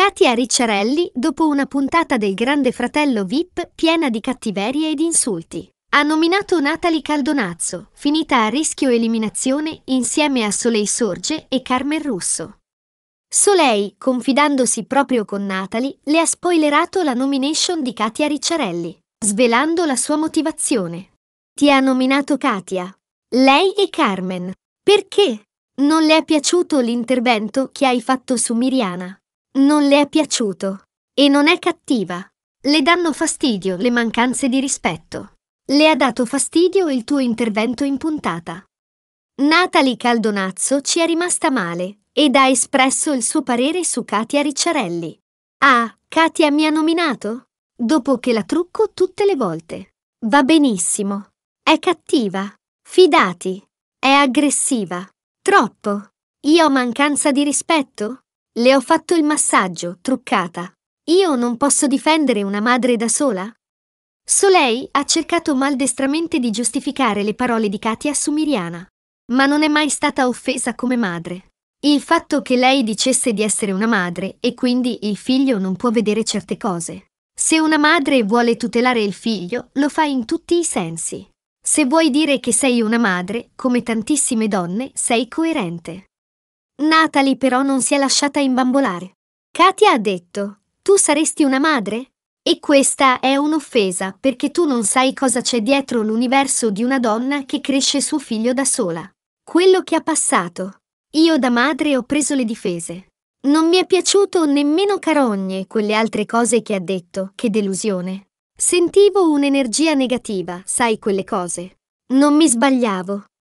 Katia Ricciarelli dopo una puntata del Grande Fratello VIP piena di cattiverie ed insulti. Ha nominato Natalie Caldonazzo, finita a rischio eliminazione insieme a Soleil Sorge e Carmen Russo. Soleil, confidandosi proprio con Natalie, le ha spoilerato la nomination di Katia Ricciarelli, svelando la sua motivazione. Ti ha nominato Katia, lei e Carmen. Perché? Non le è piaciuto l'intervento che hai fatto su Miriana. Non le è piaciuto. E non è cattiva. Le danno fastidio le mancanze di rispetto. Le ha dato fastidio il tuo intervento in puntata. Natalie Caldonazzo ci è rimasta male ed ha espresso il suo parere su Katia Ricciarelli. Ah, Katia mi ha nominato? Dopo che la trucco tutte le volte. Va benissimo. È cattiva. Fidati. È aggressiva. Troppo. Io ho mancanza di rispetto? Le ho fatto il massaggio, truccata. Io non posso difendere una madre da sola? Solei ha cercato maldestramente di giustificare le parole di Katia su Miriana, ma non è mai stata offesa come madre. Il fatto che lei dicesse di essere una madre e quindi il figlio non può vedere certe cose. Se una madre vuole tutelare il figlio, lo fa in tutti i sensi. Se vuoi dire che sei una madre, come tantissime donne, sei coerente. Natalie però non si è lasciata imbambolare. Katia ha detto, tu saresti una madre? E questa è un'offesa perché tu non sai cosa c'è dietro l'universo di una donna che cresce suo figlio da sola. Quello che ha passato. Io da madre ho preso le difese. Non mi è piaciuto nemmeno carogne quelle altre cose che ha detto, che delusione. Sentivo un'energia negativa, sai quelle cose. Non mi sbagliavo.